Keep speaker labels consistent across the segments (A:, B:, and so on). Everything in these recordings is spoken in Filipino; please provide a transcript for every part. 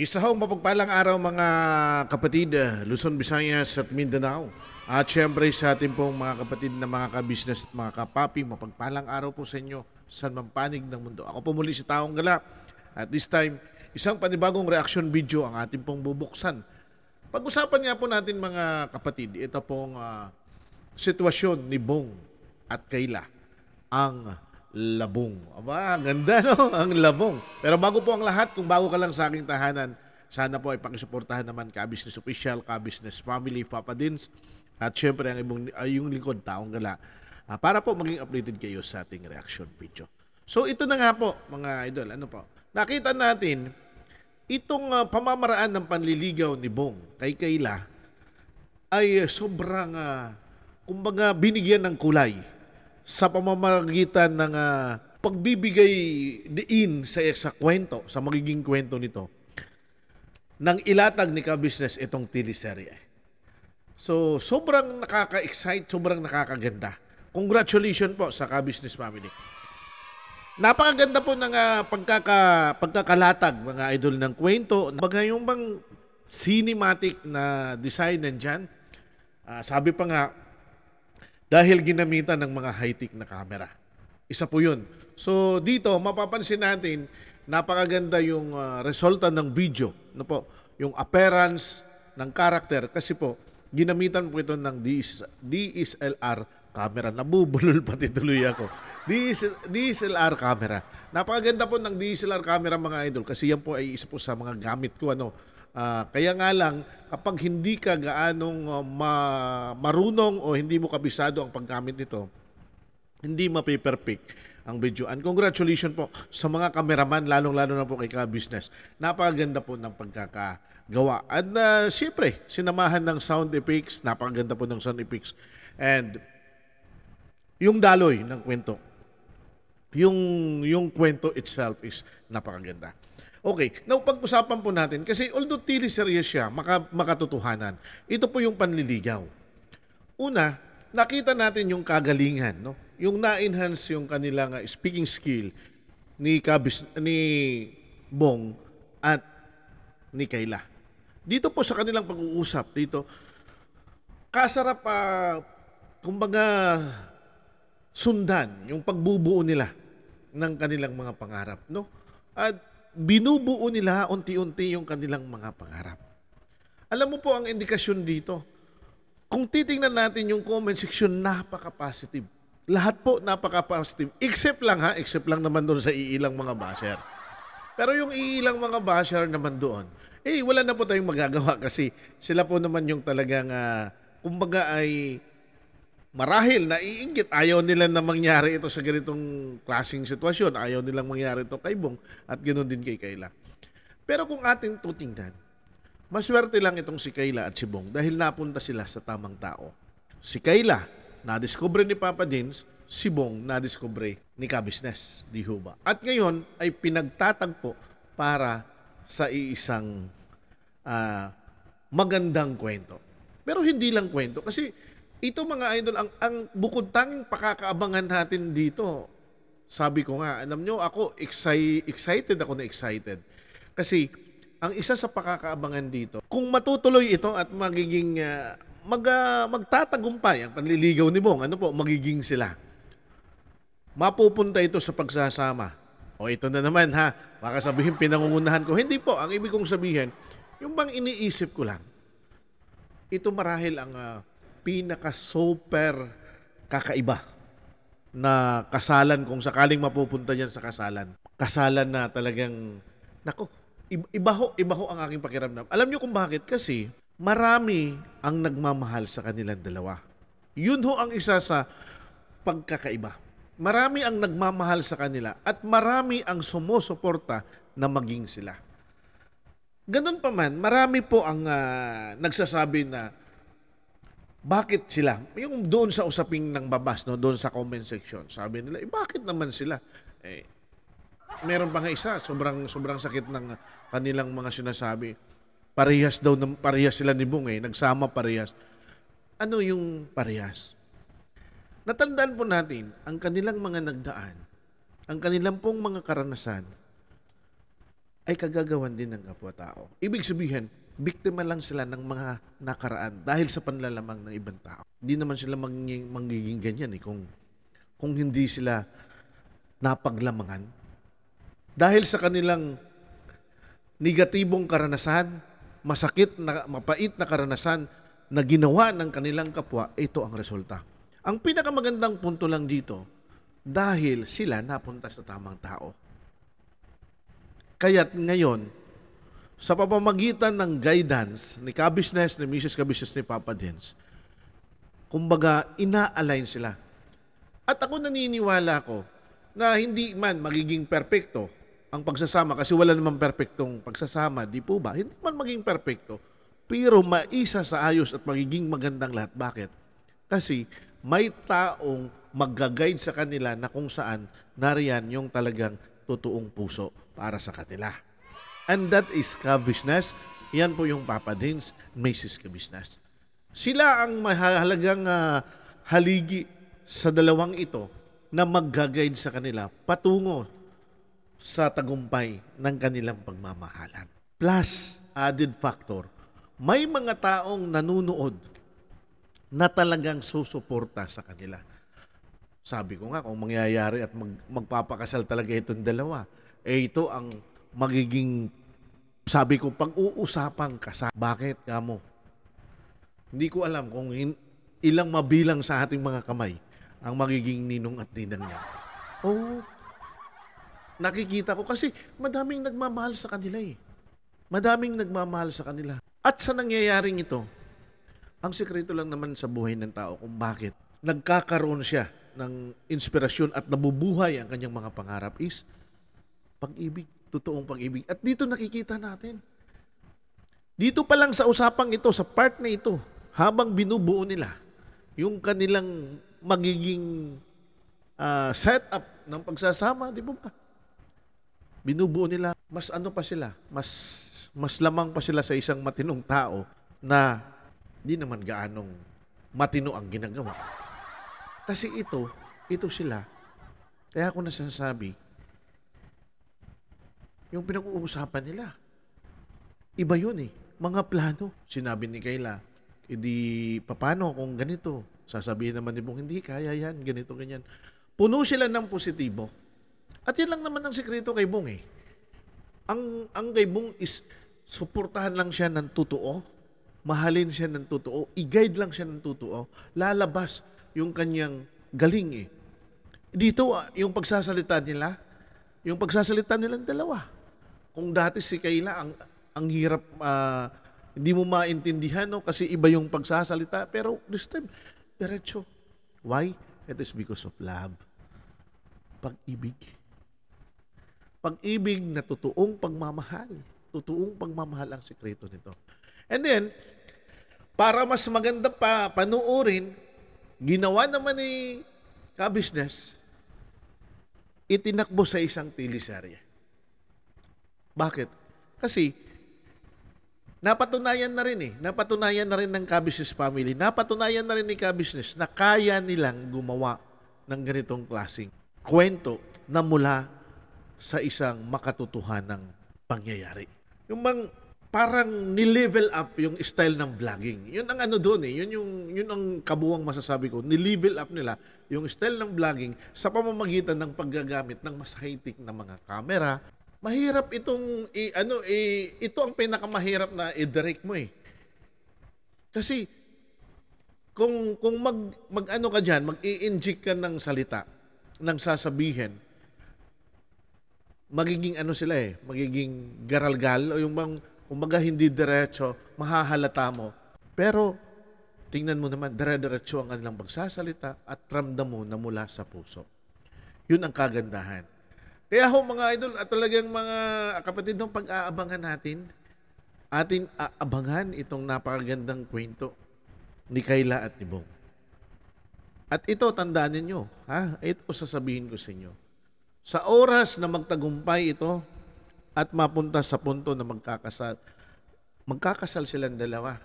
A: Isa ho mapagpalang araw mga kapatid, eh, Luzon, Visayas at Mindanao. At syempre sa ating pong mga kapatid na mga kabisnes at mga kapapi, mapagpalang araw po sa inyo sa mampanig ng mundo. Ako po muli si Taong Gala. At this time, isang panibagong reaction video ang ating pong bubuksan. Pag-usapan nga po natin mga kapatid, ito pong uh, sitwasyon ni Bong at Kayla, ang Labong. Aba, ganda no? Ang labong. Pero bago po ang lahat, kung bago ka lang sa aking tahanan, sana po ay pakisuportahan naman ka business official, ka business family, Papa Dins, at syempre ang ibong, ay, yung lingkod, taong gala, uh, para po maging updated kayo sa ating reaction video. So ito na nga po mga idol, ano po, nakita natin itong uh, pamamaraan ng panliligaw ni Bong kay Kayla ay sobrang uh, kumbaga binigyan ng kulay sa pamamagitan ng uh, pagbibigay diin sa, sa kwento, sa magiging kwento nito, nang ilatag ni Kabusiness itong teleserye. So, sobrang nakaka-excite, sobrang nakakaganda. Congratulations po sa Kabusiness Family. Napakaganda po ng uh, pagkaka, pagkakalatag, mga idol ng kwento. Baga yung bang cinematic na design nandyan. Uh, sabi pa nga, dahil ginamitan ng mga high-tech na camera. Isa po yun. So dito, mapapansin natin, napakaganda yung uh, resulta ng video. No po? Yung appearance ng character kasi po, ginamitan po ito ng DS, DSLR camera. Nabubulol pati tuloy ako. DS, DSLR camera. Napakaganda po ng DSLR camera mga idol kasi yan po ay isa po sa mga gamit ko. Ano, Uh, kaya nga lang, kapag hindi ka gaanong ah, ma- marunong o hindi mo kabisado ang paggamit nito, hindi mapiperfect ang video. And congratulations po sa mga kameraman, lalong-lalo na po kay Ka Business. Napakaganda po ng pagkakagawa. At uh, siyempre, sinamahan ng sound effects, napakaganda po ng sound effects. And yung daloy ng kwento yung, yung kwento itself is napakaganda. Okay, now pag-usapan po natin, kasi although tili serious siya, maka, makatotohanan, ito po yung panliligaw. Una, nakita natin yung kagalingan, no? yung na-enhance yung kanilang speaking skill ni, Kabis, ni Bong at ni Kayla. Dito po sa kanilang pag-uusap, dito, kasarap pa, uh, kumbaga, sundan yung pagbubuo nila ng kanilang mga pangarap, no? At binubuo nila unti-unti yung kanilang mga pangarap. Alam mo po ang indikasyon dito. Kung titingnan natin yung comment section, napaka-positive. Lahat po napaka-positive. Except lang ha, except lang naman doon sa iilang mga basher. Pero yung iilang mga basher naman doon, eh wala na po tayong magagawa kasi sila po naman yung talagang uh, kumbaga ay marahil naiinggit. Ayaw nila na mangyari ito sa ganitong klaseng sitwasyon. Ayaw nilang mangyari ito kay Bong at ganoon din kay Kayla. Pero kung ating tutingnan, maswerte lang itong si Kayla at si Bong dahil napunta sila sa tamang tao. Si Kayla, nadiskubre ni Papa Dins si Bong nadiskubre ni Kabisnes, di Huba. At ngayon ay pinagtatagpo para sa iisang uh, magandang kwento. Pero hindi lang kwento kasi ito mga idol, ang, ang bukod tanging pakakaabangan natin dito, sabi ko nga, alam nyo, ako exci- excited ako na excited. Kasi ang isa sa pakakaabangan dito, kung matutuloy ito at magiging uh, mag, uh, magtatagumpay ang panliligaw ni Bong, ano po, magiging sila. Mapupunta ito sa pagsasama. O ito na naman ha, baka sabihin pinangungunahan ko. Hindi po, ang ibig kong sabihin, yung bang iniisip ko lang, ito marahil ang uh, pinaka-super kakaiba na kasalan kung sakaling mapupunta diyan sa kasalan. Kasalan na talagang, nako, iba ho, iba ho ang aking pakiramdam. Alam niyo kung bakit? Kasi marami ang nagmamahal sa kanilang dalawa. Yun ho ang isa sa pagkakaiba. Marami ang nagmamahal sa kanila at marami ang sumusuporta na maging sila. Ganun pa man, marami po ang uh, nagsasabi na bakit sila? Yung doon sa usaping ng babas, no, doon sa comment section, sabi nila, eh, bakit naman sila? Eh, meron pa nga isa, sobrang, sobrang sakit ng kanilang mga sinasabi. Parehas daw, ng, parehas sila ni Bung eh, nagsama parehas. Ano yung parehas? Natandaan po natin, ang kanilang mga nagdaan, ang kanilang pong mga karanasan, ay kagagawan din ng kapwa-tao. Ibig sabihin, biktima lang sila ng mga nakaraan dahil sa panlalamang ng ibang tao. Hindi naman sila magiging, magiging ganyan eh kung, kung hindi sila napaglamangan. Dahil sa kanilang negatibong karanasan, masakit na mapait na karanasan na ginawa ng kanilang kapwa, ito ang resulta. Ang pinakamagandang punto lang dito, dahil sila napunta sa tamang tao. Kaya ngayon, sa pamamagitan ng guidance ni Kabisnes, ni Mrs. Kabisnes, ni Papa Dens, kumbaga, ina-align sila. At ako naniniwala ko na hindi man magiging perpekto ang pagsasama kasi wala namang perpektong pagsasama, di po ba? Hindi man maging perpekto, pero maisa sa ayos at magiging magandang lahat. Bakit? Kasi may taong magagaguide sa kanila na kung saan nariyan yung talagang totoong puso para sa kanila. And that is Kavishness. Yan po yung Papa Dins, Mrs. Kavishness. Sila ang mahalagang uh, haligi sa dalawang ito na mag-guide sa kanila patungo sa tagumpay ng kanilang pagmamahalan. Plus, added factor, may mga taong nanunood na talagang susuporta sa kanila. Sabi ko nga, kung mangyayari at mag, magpapakasal talaga itong dalawa, eh ito ang magiging sabi ko, pag-uusapan ka sa... Bakit ka mo? Hindi ko alam kung ilang mabilang sa ating mga kamay ang magiging ninong at ninang niya. Oo. Oh, nakikita ko kasi madaming nagmamahal sa kanila eh. Madaming nagmamahal sa kanila. At sa nangyayaring ito, ang sekreto lang naman sa buhay ng tao kung bakit nagkakaroon siya ng inspirasyon at nabubuhay ang kanyang mga pangarap is pag-ibig totoong pag-ibig. At dito nakikita natin. Dito pa lang sa usapang ito, sa part na ito, habang binubuo nila yung kanilang magiging uh, setup ng pagsasama, di ba? Binubuo nila, mas ano pa sila, mas mas lamang pa sila sa isang matinong tao na di naman gaanong matino ang ginagawa. Kasi ito, ito sila. Kaya ako nasasabi, yung pinag-uusapan nila. Iba yun eh. Mga plano. Sinabi ni Kayla, hindi papano kung ganito. Sasabihin naman ni Bong, hindi, kaya yan, ganito, ganyan. Puno sila ng positibo. At yan lang naman ang sekreto kay Bong eh. Ang, ang kay Bong is, suportahan lang siya ng totoo, mahalin siya ng totoo, i-guide lang siya ng totoo, lalabas yung kanyang galing eh. Dito, ah, yung pagsasalita nila, yung pagsasalita nilang dalawa. Kung dati si Kayla, ang, ang hirap, uh, hindi mo maintindihan no? kasi iba yung pagsasalita. Pero this time, diretso. Why? It is because of love. Pag-ibig. Pag-ibig na totoong pagmamahal. Totoong pagmamahal ang sikreto nito. And then, para mas maganda pa panuorin, ginawa naman ni ka-business, itinakbo sa isang tilisarya. Bakit? Kasi napatunayan na rin eh. Napatunayan na rin ng K-Business family. Napatunayan na rin ni K-Business na kaya nilang gumawa ng ganitong klaseng kwento na mula sa isang makatotohanang pangyayari. Yung bang parang ni-level up yung style ng vlogging. Yun ang ano doon eh. Yun, yung, yun ang kabuwang masasabi ko. Ni-level up nila yung style ng vlogging sa pamamagitan ng paggagamit ng mas high-tech na mga camera, mahirap itong i, ano i, ito ang pinakamahirap na i-direct mo eh. Kasi kung kung mag magano ka diyan, mag-i-inject ka ng salita, ng sasabihin, magiging ano sila eh, magiging garalgal o yung bang kumbaga hindi diretso, mahahalata mo. Pero tingnan mo naman, dire-diretso ang kanilang pagsasalita at ramdam mo na mula sa puso. Yun ang kagandahan. Kaya ho mga idol, at talagang mga kapatid ng pag-aabangan natin, atin aabangan itong napakagandang kwento ni Kayla at ni Bong. At ito, tandaan ninyo, ha? ito sasabihin ko sa inyo. Sa oras na magtagumpay ito at mapunta sa punto na magkakasal, magkakasal silang dalawa.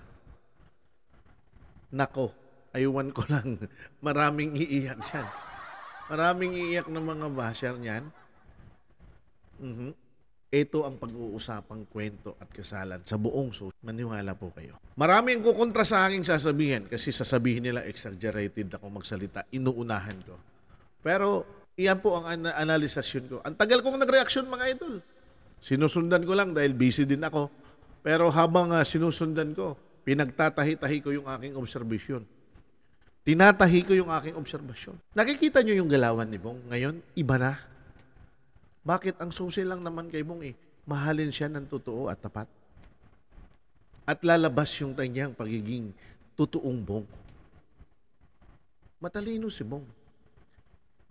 A: Nako, aywan ko lang, maraming iiyak yan. Maraming iiyak ng mga basher niyan Mm-hmm. Ito ang pag-uusapang kwento at kasalan sa buong social. Maniwala po kayo. Marami ang kukontra sa aking sasabihin kasi sasabihin nila exaggerated ako magsalita. Inuunahan ko. Pero iyan po ang an- analisasyon ko. Ang tagal kong nagreaksyon mga idol. Sinusundan ko lang dahil busy din ako. Pero habang uh, sinusundan ko, pinagtatahi-tahi ko yung aking observation. Tinatahi ko yung aking obserbasyon. Nakikita nyo yung galawan ni Bong ngayon? Iba na. Bakit ang susi lang naman kay mong eh? Mahalin siya ng totoo at tapat. At lalabas yung kanyang pagiging totoong bong. Matalino si Bong.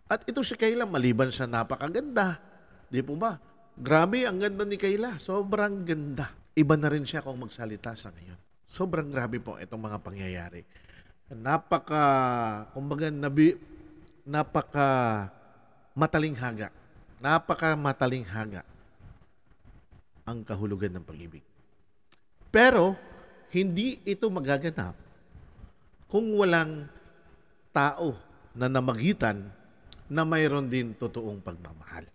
A: At ito si Kayla, maliban sa napakaganda. Di po ba? Grabe, ang ganda ni Kayla. Sobrang ganda. Iba na rin siya kung magsalita sa ngayon. Sobrang grabe po itong mga pangyayari. Napaka, kumbaga, nabi, napaka matalinghaga napakamalinghaga ang kahulugan ng pag-ibig. Pero, hindi ito magaganap kung walang tao na namagitan na mayroon din totoong pagmamahal.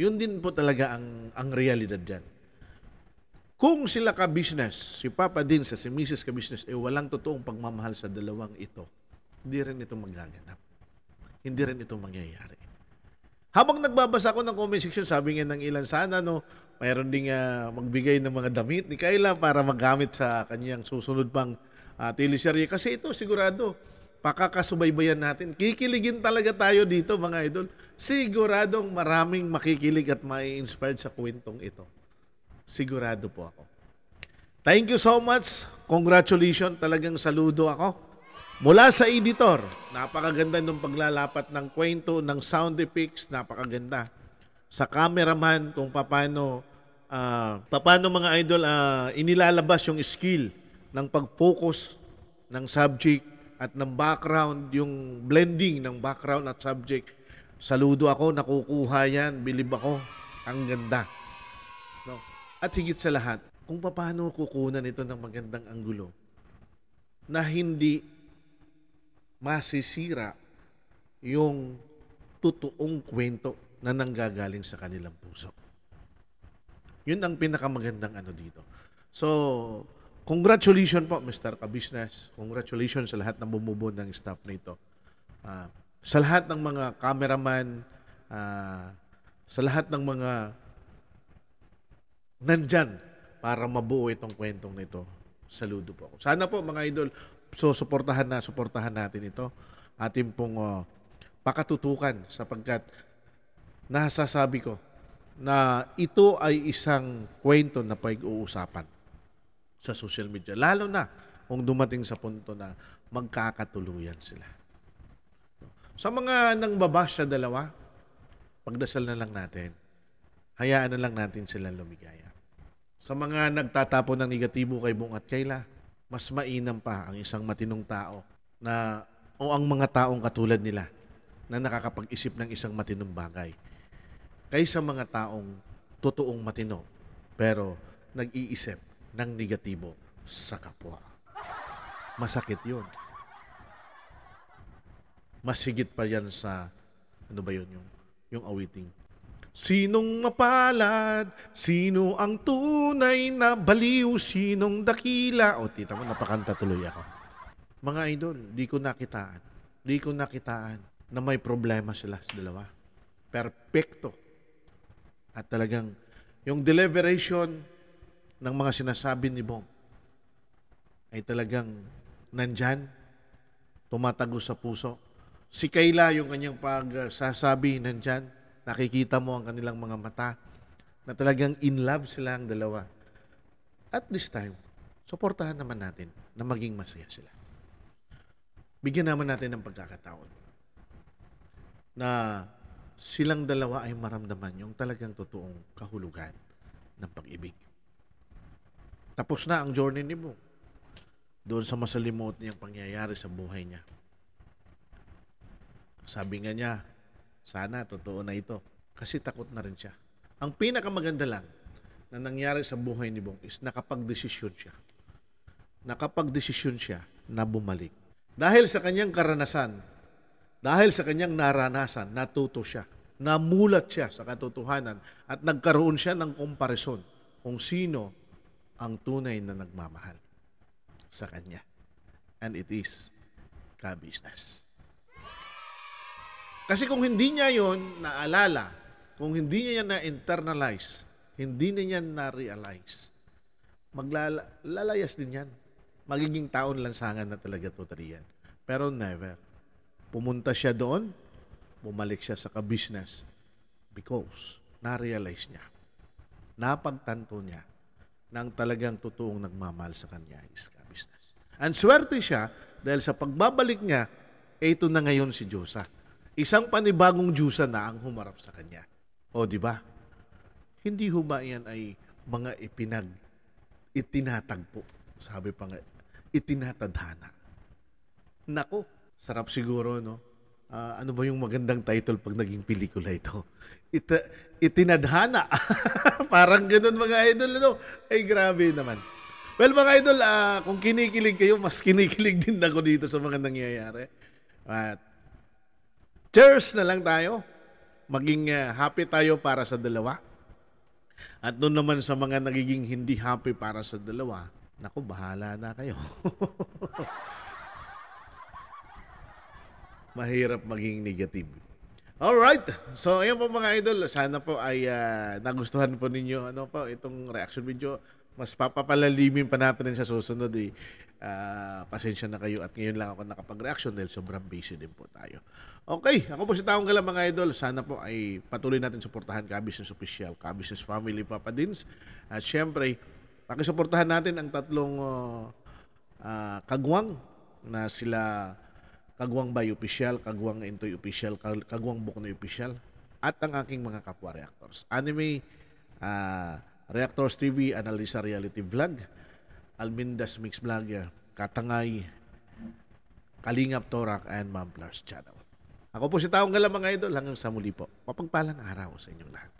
A: Yun din po talaga ang, ang realidad dyan. Kung sila ka-business, si Papa din sa si Mrs. ka-business, eh walang totoong pagmamahal sa dalawang ito, hindi rin ito magaganap. Hindi rin ito mangyayari. Habang nagbabasa ko ng comment section, sabi nga ng ilan sana, no, mayroon ding uh, magbigay ng mga damit ni Kayla para magamit sa kanyang susunod pang uh, teleserye. Kasi ito, sigurado, pakakasubaybayan natin. Kikiligin talaga tayo dito, mga idol. Siguradong maraming makikilig at ma inspired sa kwentong ito. Sigurado po ako. Thank you so much. Congratulations. Talagang saludo ako Mula sa editor, napakaganda ng paglalapat ng kwento, ng sound effects, napakaganda. Sa cameraman, kung paano, uh, paano mga idol uh, inilalabas yung skill ng pag-focus ng subject at ng background, yung blending ng background at subject. Saludo ako, nakukuha yan, bilib ako. Ang ganda. No? At higit sa lahat, kung paano kukunan ito ng magandang anggulo na hindi masisira yung totoong kwento na nanggagaling sa kanilang puso. Yun ang pinakamagandang ano dito. So, congratulations po Mr. Kabisnes. Congratulations sa lahat ng bumubuo ng staff na ito. Uh, sa lahat ng mga cameraman, uh, sa lahat ng mga nandyan para mabuo itong kwentong nito saludo po ako. Sana po mga idol, susuportahan na, suportahan natin ito. Atin pong uh, pakatutukan sapagkat nasasabi ko na ito ay isang kwento na pag-uusapan sa social media. Lalo na kung dumating sa punto na magkakatuluyan sila. Sa mga nang babash dalawa, pagdasal na lang natin. Hayaan na lang natin sila lumigaya. Sa mga nagtatapon ng negatibo kay Bong at Kayla, mas mainam pa ang isang matinong tao na o ang mga taong katulad nila na nakakapag-isip ng isang matinong bagay kaysa mga taong totoong matino pero nag-iisip ng negatibo sa kapwa. Masakit yun. Mas pa yan sa, ano ba yun, yung, yung awiting Sinong mapalad? Sino ang tunay na baliw? Sinong dakila? O, tita mo, napakanta tuloy ako. Mga idol, di ko nakitaan. Di ko nakitaan na may problema sila sa dalawa. Perfecto. At talagang yung deliberation ng mga sinasabi ni Bong ay talagang nandyan, tumatago sa puso. Si Kayla, yung kanyang pagsasabi, nandyan nakikita mo ang kanilang mga mata na talagang in love sila ang dalawa. At this time, suportahan naman natin na maging masaya sila. Bigyan naman natin ng pagkakataon na silang dalawa ay maramdaman yung talagang totoong kahulugan ng pag-ibig. Tapos na ang journey ni mo doon sa masalimuot niyang pangyayari sa buhay niya. Sabi nga niya, sana totoo na ito. Kasi takot na rin siya. Ang pinakamaganda lang na nangyari sa buhay ni Bong is nakapagdesisyon siya. Nakapagdesisyon siya na bumalik. Dahil sa kanyang karanasan, dahil sa kanyang naranasan, natuto siya. Namulat siya sa katotohanan at nagkaroon siya ng komparison kung sino ang tunay na nagmamahal sa kanya. And it is ka-business. Kasi kung hindi niya yon naalala, kung hindi niya yan na-internalize, hindi niya yan na-realize, maglalayas din yan. Magiging taon lansangan na talaga totally yan. Pero never. Pumunta siya doon, bumalik siya sa ka-business because na-realize niya, napagtanto niya na ang talagang totoong nagmamahal sa kanya is ka-business. Ang swerte siya dahil sa pagbabalik niya, eh ito na ngayon si Diyosa. Isang panibagong Diyosa na ang humarap sa kanya. O di ba? Hindi ho ba yan ay mga ipinag itinatagpo? Sabi pa nga, itinatadhana. Nako, sarap siguro no. Uh, ano ba yung magandang title pag naging pelikula ito? Ita, itinadhana. Parang ganun mga idol ano. Ay grabe naman. Well mga idol, uh, kung kinikilig kayo, mas kinikilig din ako dito sa mga nangyayari. At Cheers na lang tayo. Maging uh, happy tayo para sa dalawa. At doon naman sa mga nagiging hindi happy para sa dalawa, naku, bahala na kayo. Mahirap maging negative. All right. so ayun po mga idol, sana po ay uh, nagustuhan po ninyo ano po, itong reaction video mas papapalalimin pa natin sa susunod eh. Uh, pasensya na kayo at ngayon lang ako nakapag-reaction dahil sobrang busy din po tayo. Okay, ako po si Taong Galang mga idol. Sana po ay patuloy natin suportahan ka business official, ka business family Papa Dins. At syempre, pakisuportahan natin ang tatlong uh, uh, kagwang na sila Kagwang Bay Official, Kagwang Intoy Official, Kagwang Buknoy Official at ang aking mga kapwa reactors. Anime uh, Reactors TV, Analisa Reality Vlog, Almindas Mix Vlog, Katangay, Kalingap Torak, and Mamplars Channel. Ako po si Taong Galang idol hanggang sa muli po. Mapagpalang araw sa inyong lahat.